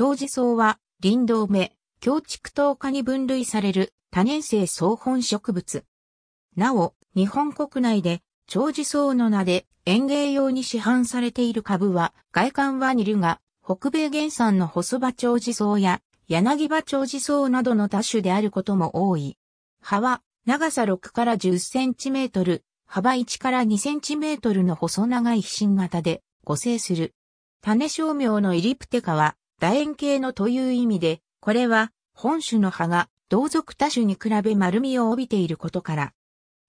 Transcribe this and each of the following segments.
長寿草は、林道目、強畜等科に分類される多年生草本植物。なお、日本国内で長寿草の名で園芸用に市販されている株は、外観は似るが、北米原産の細葉長寿草や柳葉長寿草などの多種であることも多い。葉は長さ6から10センチメートル、幅1から2センチメートルの細長い皮疹型で、互生する。種商名のイリプテカは、楕円形のという意味で、これは本種の葉が同族多種に比べ丸みを帯びていることから、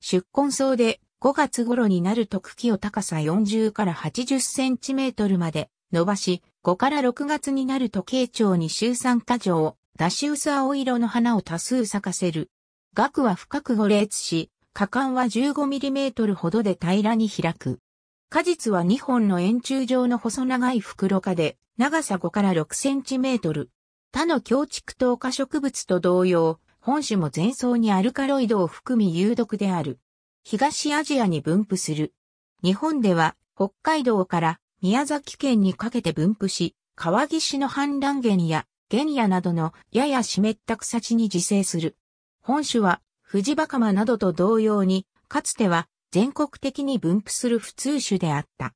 出根草で5月頃になると茎を高さ40から80センチメートルまで伸ばし、5から6月になると慶長に周三花状、ダシウス青色の花を多数咲かせる。額は深く5列し、果敢は1 5トルほどで平らに開く。果実は2本の円柱状の細長い袋化で、長さ5から6センチメートル。他の強畜等化植物と同様、本種も前層にアルカロイドを含み有毒である。東アジアに分布する。日本では北海道から宮崎県にかけて分布し、川岸の氾濫源や原野などのやや湿った草地に自生する。本種は藤バカマなどと同様に、かつては全国的に分布する普通種であった。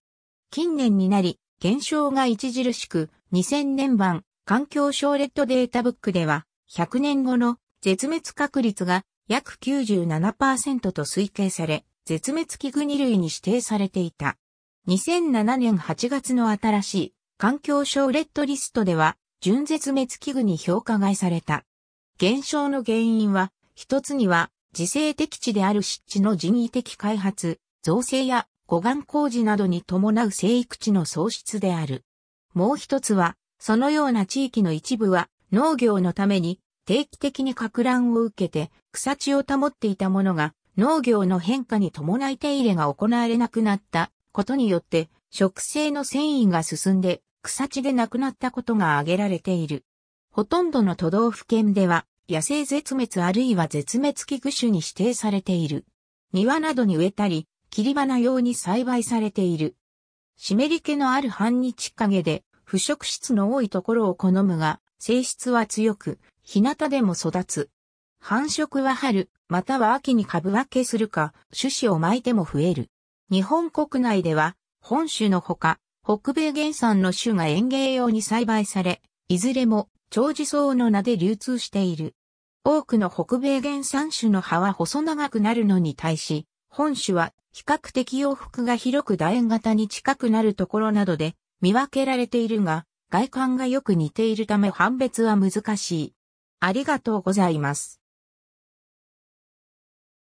近年になり、減少が著しく、2000年版環境省レッドデータブックでは、100年後の絶滅確率が約97%と推計され、絶滅危惧2類に指定されていた。2007年8月の新しい環境省レッドリストでは、準絶滅危惧に評価外された。減少の原因は、一つには、自生適地である湿地の人為的開発、造成や護岸工事などに伴う生育地の喪失である。もう一つは、そのような地域の一部は農業のために定期的に拡乱を受けて草地を保っていたものが農業の変化に伴い手入れが行われなくなったことによって植生の繊維が進んで草地でなくなったことが挙げられている。ほとんどの都道府県では野生絶滅あるいは絶滅危惧種に指定されている。庭などに植えたり切り花用に栽培されている。湿り気のある半日陰で、腐食質の多いところを好むが、性質は強く、日向でも育つ。繁殖は春、または秋に株分けするか、種子を巻いても増える。日本国内では、本種のほか、北米原産の種が園芸用に栽培され、いずれも長寿草の名で流通している。多くの北米原産種の葉は細長くなるのに対し、本種は比較的洋服が広く楕円型に近くなるところなどで見分けられているが、外観がよく似ているため判別は難しい。ありがとうございます。